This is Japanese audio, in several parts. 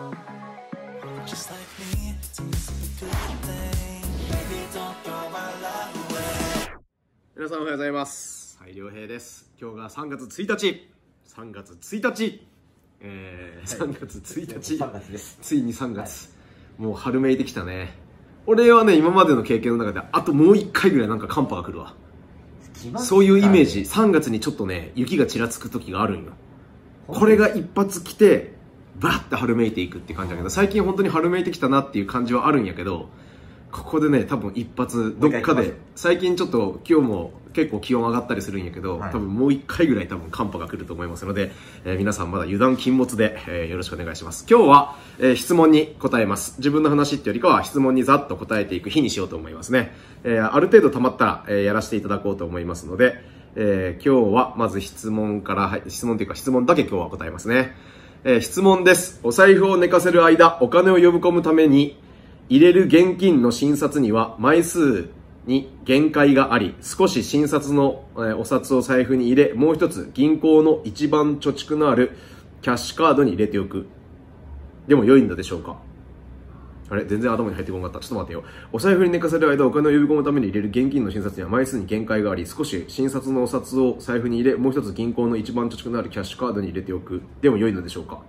皆さんおはようございます。はい、良平です。今日が3月1日。3月1日。えー、3月1日。3月です。ついに3月。はい、もう春めいてきたね。俺はね、今までの経験の中で、あともう1回ぐらいなんか寒波が来るわ。そういうイメージ、3月にちょっとね、雪がちらつく時があるんよ。これが一発来て、バッて春めいていくって感じだけど最近本当に春めいてきたなっていう感じはあるんやけどここでね多分一発どっかで最近ちょっと今日も結構気温上がったりするんやけど、はい、多分もう1回ぐらい多分寒波が来ると思いますので、えー、皆さんまだ油断禁物で、えー、よろしくお願いします今日は、えー、質問に答えます自分の話っていうよりかは質問にざっと答えていく日にしようと思いますね、えある程度たまったら、えやらせていただこうと思いますので、え今日はまず質問から、はい、質問というか質問だけ今日は答えますねえー、質問です。お財布を寝かせる間、お金を呼び込むために、入れる現金の診察には枚数に限界があり、少し診察の、えー、お札を財布に入れ、もう一つ銀行の一番貯蓄のあるキャッシュカードに入れておく。でも良いのでしょうかあれ全然頭に入ってこなかった。ちょっと待てよ。お財布に寝かせる間、お金を呼び込むために入れる現金の診察には枚数に限界があり、少し診察のお札を財布に入れ、もう一つ銀行の一番貯蓄のあるキャッシュカードに入れておく。でも良いのでしょうか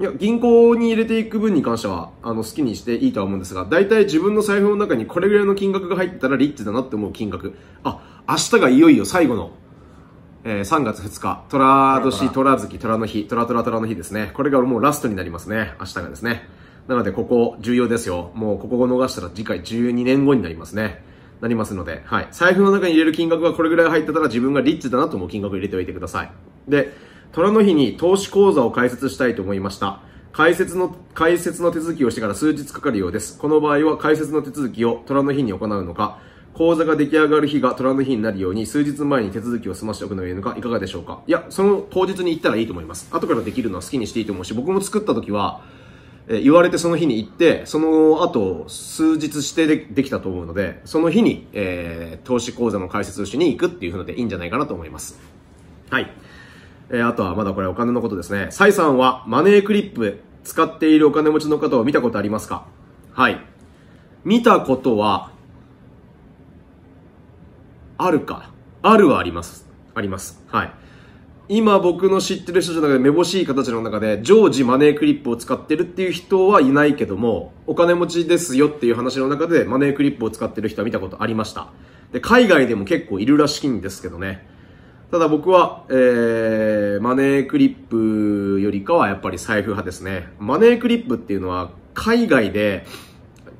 いや、銀行に入れていく分に関しては、あの、好きにしていいとは思うんですが、大体自分の財布の中にこれぐらいの金額が入ってたらリッチだなって思う金額。あ、明日がいよいよ最後の、えー、3月2日、虎年、虎月、虎の日、虎虎虎の日ですね。これがもうラストになりますね。明日がですね。なので、ここ重要ですよ。もうここを逃したら次回12年後になりますね。なりますので、はい。財布の中に入れる金額がこれぐらい入ってたら自分がリッチだなと思う金額入れておいてください。で、虎の日に投資講座を開設したいと思いました。解説の、解説の手続きをしてから数日かかるようです。この場合は解説の手続きを虎の日に行うのか、口座が出来上がる日が虎の日になるように数日前に手続きを済ませておくのがいいのかいかがでしょうかいや、その当日に行ったらいいと思います。後からできるのは好きにしていいと思うし、僕も作った時は、言われてその日に行って、その後、数日してでできたと思うので、その日に、えー、投資講座の解説をしに行くっていうのでいいんじゃないかなと思います。はい。えー、あとはまだこれお金のことですね。蔡さんはマネークリップ使っているお金持ちの方を見たことありますかはい。見たことは、あるか。あるはあります。あります。はい。今僕の知ってる人じなくて、めぼしい形の中で常時マネークリップを使ってるっていう人はいないけどもお金持ちですよっていう話の中でマネークリップを使ってる人は見たことありましたで海外でも結構いるらしいんですけどねただ僕は、えー、マネークリップよりかはやっぱり財布派ですねマネークリップっていうのは海外で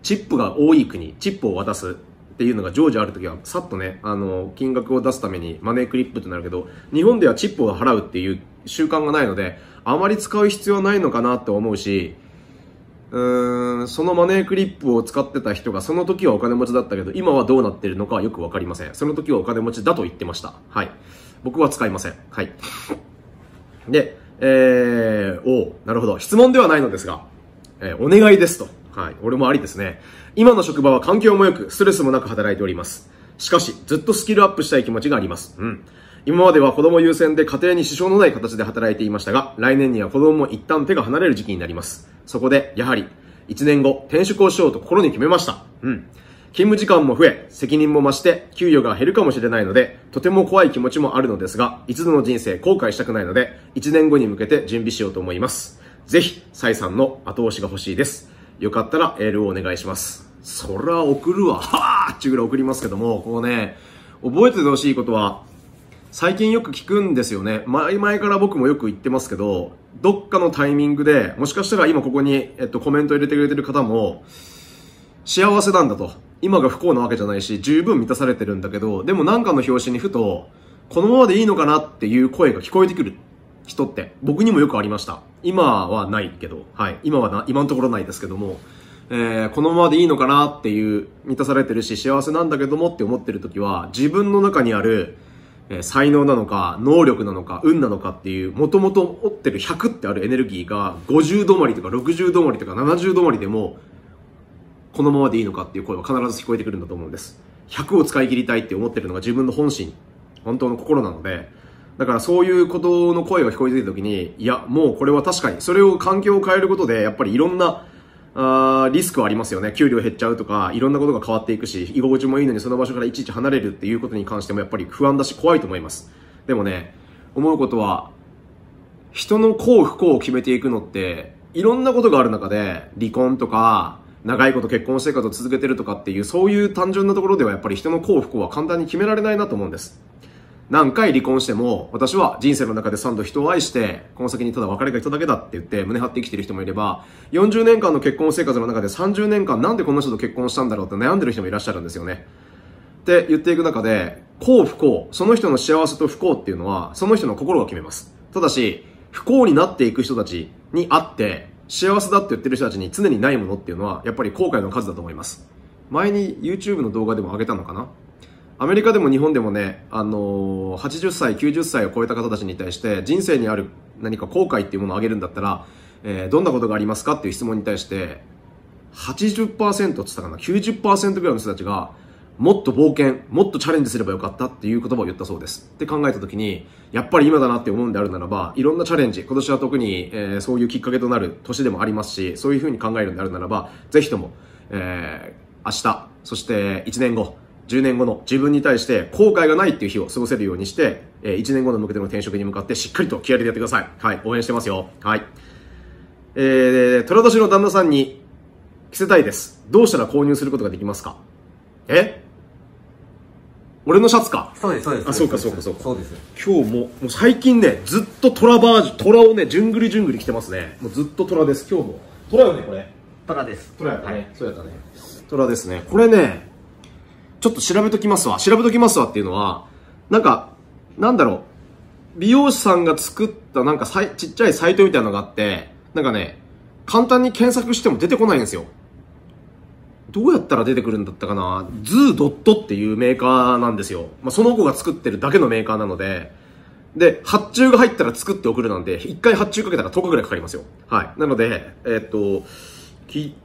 チップが多い国チップを渡すっていうのが常時あるときは、さっとね、あの、金額を出すためにマネークリップってなるけど、日本ではチップを払うっていう習慣がないので、あまり使う必要ないのかなと思うし、うーん、そのマネークリップを使ってた人が、その時はお金持ちだったけど、今はどうなってるのかはよくわかりません。その時はお金持ちだと言ってました。はい。僕は使いません。はい。で、えー、おなるほど。質問ではないのですが、えー、お願いですと。はい。俺もありですね。今の職場は環境も良く、ストレスもなく働いております。しかし、ずっとスキルアップしたい気持ちがあります。うん。今までは子供優先で家庭に支障のない形で働いていましたが、来年には子供も一旦手が離れる時期になります。そこで、やはり、1年後、転職をしようと心に決めました。うん。勤務時間も増え、責任も増して、給与が減るかもしれないので、とても怖い気持ちもあるのですが、一度の人生後悔したくないので、1年後に向けて準備しようと思います。ぜひ、サイさんの後押しが欲しいです。よかったらエールをお願いします。そら送るわ、はぁっていうぐらい送りますけども、こうね、覚えててほしいことは、最近よく聞くんですよね。前々から僕もよく言ってますけど、どっかのタイミングで、もしかしたら今ここに、えっと、コメント入れてくれてる方も、幸せなんだと。今が不幸なわけじゃないし、十分満たされてるんだけど、でもなんかの表紙にふと、このままでいいのかなっていう声が聞こえてくる人って。僕にもよくありました。今はないけど、はい。今はな、今のところないですけども、えー、このままでいいのかなっていう、満たされてるし、幸せなんだけどもって思ってる時は、自分の中にある、えー、才能なのか、能力なのか、運なのかっていう、もともと持ってる100ってあるエネルギーが、50止まりとか60止まりとか70止まりでも、このままでいいのかっていう声は必ず聞こえてくるんだと思うんです。100を使い切りたいって思ってるのが自分の本心、本当の心なので、だからそういうことの声が聞こえてきた時に、いや、もうこれは確かに、それを環境を変えることで、やっぱりいろんな、あリスクはありますよね。給料減っちゃうとか、いろんなことが変わっていくし、居心地もいいのにその場所からいちいち離れるっていうことに関してもやっぱり不安だし怖いと思います。でもね、思うことは、人の幸不幸を決めていくのって、いろんなことがある中で、離婚とか、長いこと結婚生活を続けてるとかっていう、そういう単純なところではやっぱり人の幸不幸は簡単に決められないなと思うんです。何回離婚しても、私は人生の中で3度人を愛して、この先にただ別れが来ただけだって言って胸張って生きてる人もいれば、40年間の結婚生活の中で30年間なんでこの人と結婚したんだろうって悩んでる人もいらっしゃるんですよね。って言っていく中で、幸不幸、その人の幸せと不幸っていうのは、その人の心が決めます。ただし、不幸になっていく人たちにあって、幸せだって言ってる人たちに常にないものっていうのは、やっぱり後悔の数だと思います。前に YouTube の動画でも上げたのかなアメリカでも日本でもね、あのー、80歳、90歳を超えた方たちに対して、人生にある何か後悔っていうものをあげるんだったら、えー、どんなことがありますかっていう質問に対して、80%って言ったかな、90%ぐらいの人たちが、もっと冒険、もっとチャレンジすればよかったっていう言葉を言ったそうです。って考えた時に、やっぱり今だなって思うんであるならば、いろんなチャレンジ、今年は特に、えー、そういうきっかけとなる年でもありますし、そういうふうに考えるんであるならば、ぜひとも、えー、明日、そして1年後、10年後の自分に対して後悔がないっていう日を過ごせるようにして、えー、1年後の向けての転職に向かってしっかりと気合でやってください。はい、応援してますよ。はい。えー、虎年の旦那さんに着せたいです。どうしたら購入することができますかえ俺のシャツか。そうです、そうです。あ、そうか、そうか、そうか。そうです。今日も、もう最近ね、ずっと虎バージョン、虎をね、じゅんぐりじゅんぐり着てますね。もうずっと虎です、今日も。虎よね、これ。虎です。虎やったね。はい、そうやったね。虎ですね。これね、ちょっと調べときますわ、調べときますわっていうのは、なんか、なんだろう、美容師さんが作ったなんかさちっちゃいサイトみたいなのがあって、なんかね、簡単に検索しても出てこないんですよ。どうやったら出てくるんだったかなズードットっていうメーカーなんですよ。まあ、その子が作ってるだけのメーカーなので、で、発注が入ったら作って送るなんで、1回発注かけたら10日くらいかかりますよ。はい。なので、えー、っと、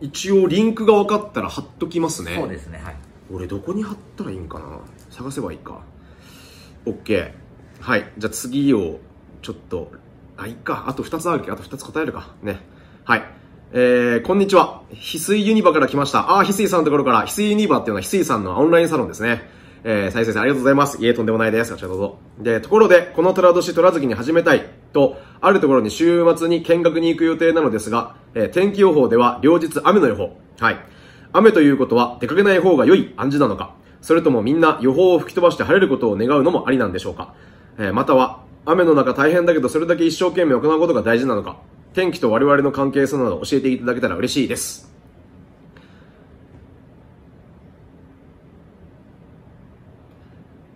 一応リンクが分かったら貼っときますね。そうですね。はい。俺どこに貼ったらいいんかな探せばいいか OK はいじゃあ次をちょっとあいいかあと2つあるけどあと2つ答えるかねはいえー、こんにちは。翡翠ユニバから来ました。あ翡翠さんのところから、翡翠ユニバっていうのは翡翠さんのオンラインサロンですね。えー、再生さんありがとうございます。いえ、とんでもないです。こちらどうぞ。で、ところで、この虎年虎月に始めたいと、あるところに週末に見学に行く予定なのですが、えー、天気予報では両日雨の予報。はい。雨ということは出かけない方が良い暗示なのかそれともみんな予報を吹き飛ばして晴れることを願うのもありなんでしょうか、えー、または雨の中大変だけどそれだけ一生懸命行うことが大事なのか天気と我々の関係性など教えていただけたら嬉しいです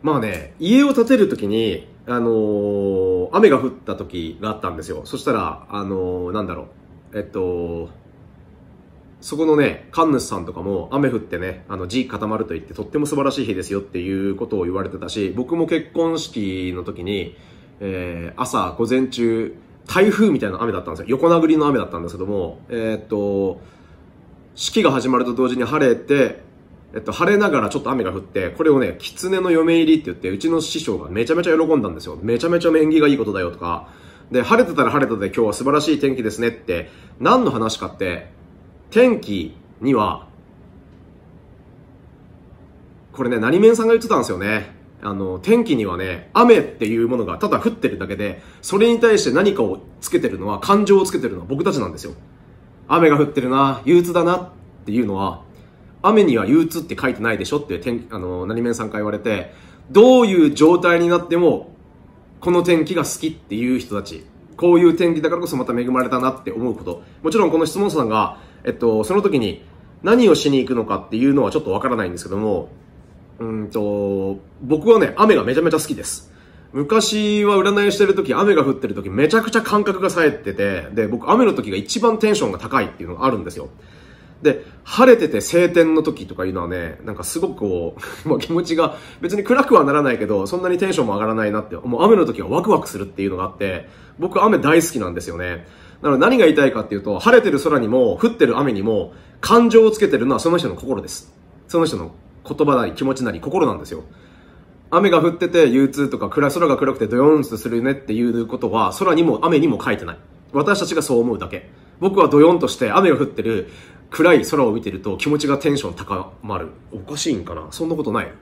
まあね、家を建てるときに、あのー、雨が降った時があったんですよ。そしたら、あのー、なんだろう。えっと、そこのね、カンヌスさんとかも雨降ってね、あの、地固まると言ってとっても素晴らしい日ですよっていうことを言われてたし、僕も結婚式の時に、えー、朝、午前中、台風みたいな雨だったんですよ。横殴りの雨だったんですけども、えー、っと、式が始まると同時に晴れて、えっと、晴れながらちょっと雨が降って、これをね、狐の嫁入りって言って、うちの師匠がめちゃめちゃ喜んだんですよ。めちゃめちゃ縁起がいいことだよとか、で、晴れてたら晴れたで今日は素晴らしい天気ですねって、何の話かって、天気には、これね、何面さんが言ってたんですよね。あの、天気にはね、雨っていうものがただ降ってるだけで、それに対して何かをつけてるのは、感情をつけてるのは僕たちなんですよ。雨が降ってるな、憂鬱だなっていうのは、雨には憂鬱って書いてないでしょって、天あの、何面さんから言われて、どういう状態になっても、この天気が好きっていう人たち、こういう天気だからこそまた恵まれたなって思うこと。もちろんこの質問者さんが、えっと、その時に何をしに行くのかっていうのはちょっとわからないんですけども、うんと、僕はね、雨がめちゃめちゃ好きです。昔は占いしてる時、雨が降ってる時、めちゃくちゃ感覚が冴えてて、で、僕雨の時が一番テンションが高いっていうのがあるんですよ。で、晴れてて晴天の時とかいうのはね、なんかすごくこう、も う気持ちが別に暗くはならないけど、そんなにテンションも上がらないなって、もう雨の時はワクワクするっていうのがあって、僕雨大好きなんですよね。なので何が言いたいかっていうと、晴れてる空にも、降ってる雨にも、感情をつけてるのはその人の心です。その人の言葉なり気持ちなり心なんですよ。雨が降ってて憂鬱とか暗い空が暗くてドヨーンとするねっていうことは空にも雨にも書いてない。私たちがそう思うだけ。僕はドヨンとして雨が降ってる暗い空を見てると気持ちがテンション高まる。おかしいんかなそんなことない。好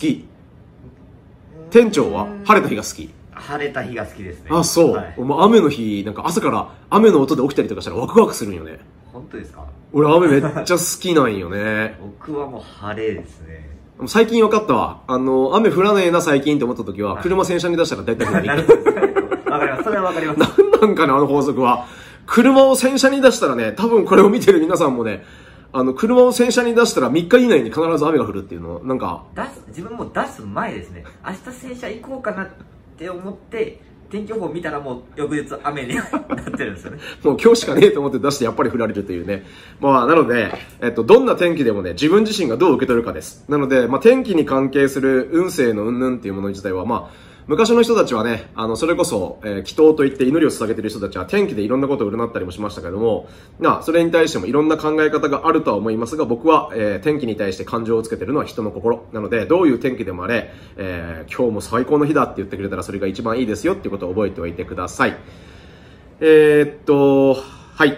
き。店長は晴れた日が好き。晴れた日が好きですねあそう、はい、もう雨の日なんか朝から雨の音で起きたりとかしたらワクワクするんよね本当ですか俺雨めっちゃ好きなんよね 僕はもう晴れですね最近分かったわあの雨降らねえな最近って思った時は、車洗車に出したら大体降る分 かりますそれは分かります何なんかなあの法則は車を洗車に出したらね多分これを見てる皆さんもねあの、車を洗車に出したら3日以内に必ず雨が降るっていうの、なんか。出す、自分も出す前ですね。明日洗車行こうかなって思って天気予報見たらもう翌日雨に なってるんですよね。もう今日しかねえと思って出してやっぱり降られるというね。まあなので、えっと、どんな天気でもね、自分自身がどう受け取るかです。なので、まあ天気に関係する運勢の云々っていうもの自体は、まあ、昔の人たちはね、あの、それこそ、えー、祈祷といって祈りを捧げてる人たちは天気でいろんなことを占ったりもしましたけども、な、それに対してもいろんな考え方があるとは思いますが、僕は、えー、天気に対して感情をつけてるのは人の心。なので、どういう天気でもあれ、えー、今日も最高の日だって言ってくれたらそれが一番いいですよっていうことを覚えておいてください。えー、っと、はい。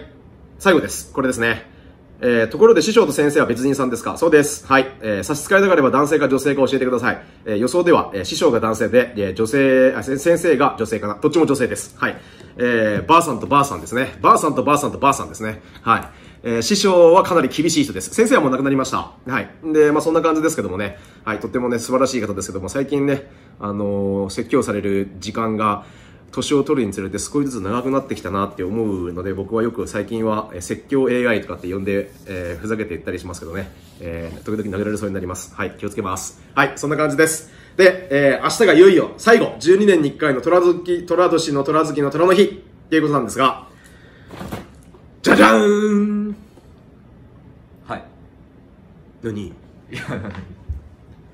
最後です。これですね。えー、ところで師匠と先生は別人さんですかそうです。はい。えー、差し支えなければ男性か女性か教えてください。えー、予想では、えー、師匠が男性で、えー、女性あ、先生が女性かな。どっちも女性です。はい。えー、ばあさんとばあさんですね。ばあさんとばあさんとばあさんですね。はい。えー、師匠はかなり厳しい人です。先生はもう亡くなりました。はい。で、まあそんな感じですけどもね。はい。とってもね、素晴らしい方ですけども、最近ね、あのー、説教される時間が、年を取るにつれて少しずつ長くなってきたなって思うので僕はよく最近は説教 AI とかって呼んで、えー、ふざけて言ったりしますけどね、えー、時々投げられそうになりますはい気をつけますはいそんな感じですで、えー、明日がいよいよ最後12年に1回の虎月虎年の虎月の虎の日っていうことなんですがじゃじゃーんはい何な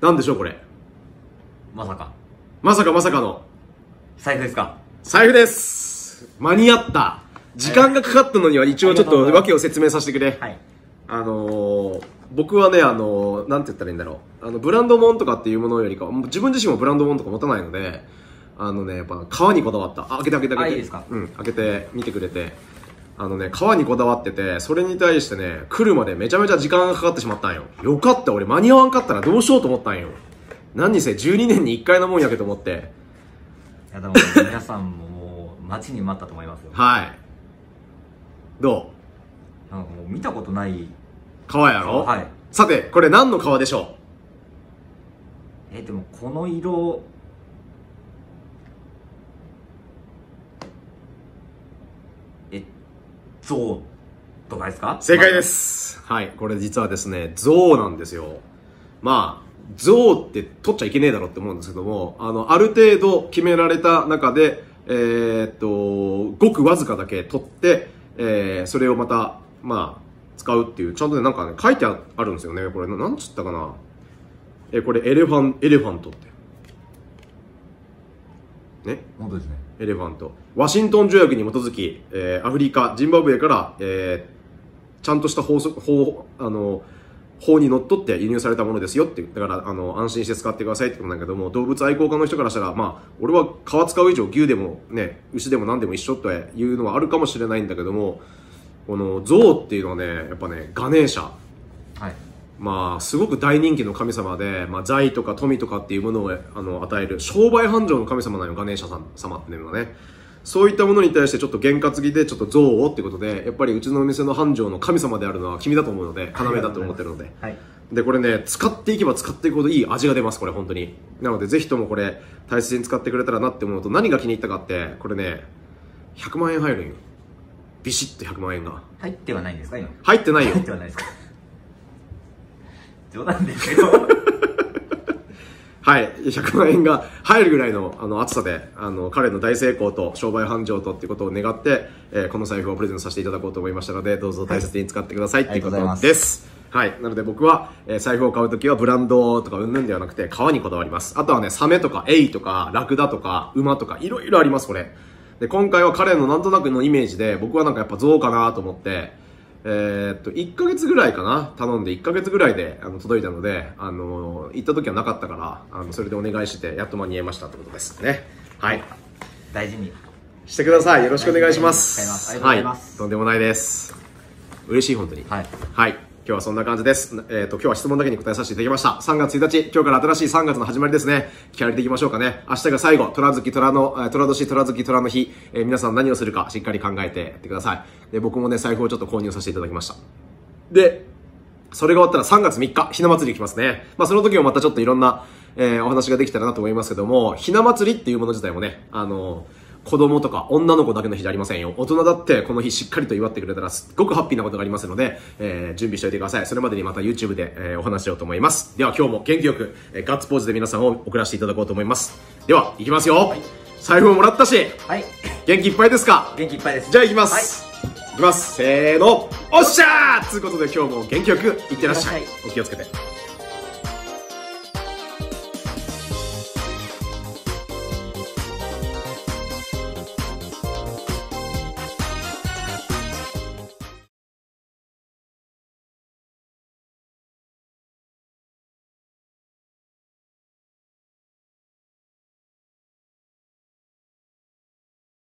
何でしょうこれまさかまさかまさかの財布ですか財布です間に合った時間がかかったのには一応ちょっと訳を説明させてくれ、はいあのー、僕はね、あのー、なんて言ったらいいんだろう。あの、ブランドもんとかっていうものよりか自分自身もブランドもんとか持たないので、あのね、やっぱ、皮にこだわった。あ、開けて開けて開けて。いいですかうん、開けて、見てくれて。あのね、皮にこだわってて、それに対してね、来るまでめちゃめちゃ時間がかかってしまったんよ。よかった、俺間に合わんかったらどうしようと思ったんよ。何にせ、12年に1回のもんやけと思って。やでも皆さんももう待ちに待ったと思いますよはいどうなんかもう見たことない川やろはいさてこれ何の川でしょうえでもこの色えゾウとかですか正解です、はいこれ実はですねゾウなんですよまあ像って取っちゃいけねえだろって思うんですけども、あの、ある程度決められた中で、えー、っと、ごくわずかだけ取って、えー、それをまた、まあ、使うっていう、ちゃんとね、なんかね、書いてあるんですよね。これ、なんつったかな。えー、これ、エレファン、エレファントって。ね。本当ですね。エレファント。ワシントン条約に基づき、えー、アフリカ、ジンバブエから、えー、ちゃんとした法則、法、あの、法にのっとって輸入されたものですよって、だから、あの、安心して使ってくださいってことなんだけども、動物愛好家の人からしたら、まあ、俺は皮使う以上牛でもね、牛でも何でも一緒というのはあるかもしれないんだけども、この象っていうのはね、やっぱね、ガネーシャ。はい。まあ、すごく大人気の神様で、まあ、財とか富とかっていうものをあの与える、商売繁盛の神様なのよ、ガネーシャ様っていうのはね。そういったものに対してちょっと験担ぎでちょっと憎悪ってことでやっぱりうちのお店の繁盛の神様であるのは君だと思うので要だと思ってるので、はい、でこれね使っていけば使っていくほどいい味が出ますこれ本当になのでぜひともこれ大切に使ってくれたらなって思うと何が気に入ったかってこれね100万円入るんよビシッと100万円が入ってはないんですか今入ってないよ入ってはないですか 冗談ですけどはい、100万円が入るぐらいのあの暑さで、あの、彼の大成功と商売繁盛とってことを願って、えー、この財布をプレゼントさせていただこうと思いましたので、どうぞ大切に使ってくださいっていうことです。はい。なので僕は、えー、財布を買うときはブランドとかうんぬんではなくて、革にこだわります。あとはね、サメとか、エイとか、ラクダとか、馬とか、いろいろあります、これ。で、今回は彼のなんとなくのイメージで、僕はなんかやっぱ象かなと思って、えー、っと、1ヶ月ぐらいかな頼んで1ヶ月ぐらいであの届いたので、あのー、行った時はなかったから、あの、それでお願いして、やっと間に合いましたってことですね。はい。大事に。してください。よろしくお願いします。はい。とんでもないです。嬉しい、本当に。はい。はい今日はそんな感じです。えっ、ー、と、今日は質問だけに答えさせていただきました。3月1日、今日から新しい3月の始まりですね。聞かれていきましょうかね。明日が最後、虎月、虎の、虎年、虎月、虎の日、えー、皆さん何をするかしっかり考えてやってください。で、僕もね、財布をちょっと購入させていただきました。で、それが終わったら3月3日、ひな祭り行きますね。まあ、その時もまたちょっといろんな、えー、お話ができたらなと思いますけども、ひな祭りっていうもの自体もね、あのー子供とか女の子だけの日じゃありませんよ。大人だってこの日しっかりと祝ってくれたらすっごくハッピーなことがありますので、えー、準備しておいてください。それまでにまた YouTube で、えー、お話しようと思います。では今日も元気よく、えー、ガッツポーズで皆さんを送らせていただこうと思います。では、いきますよ。はい、財布ももらったし、はい、元気いっぱいですか元気いっぱいです。じゃあいきます。はい、いきます。せーの、おっしゃーということで今日も元気よくいってらっしゃい。お気をつけて。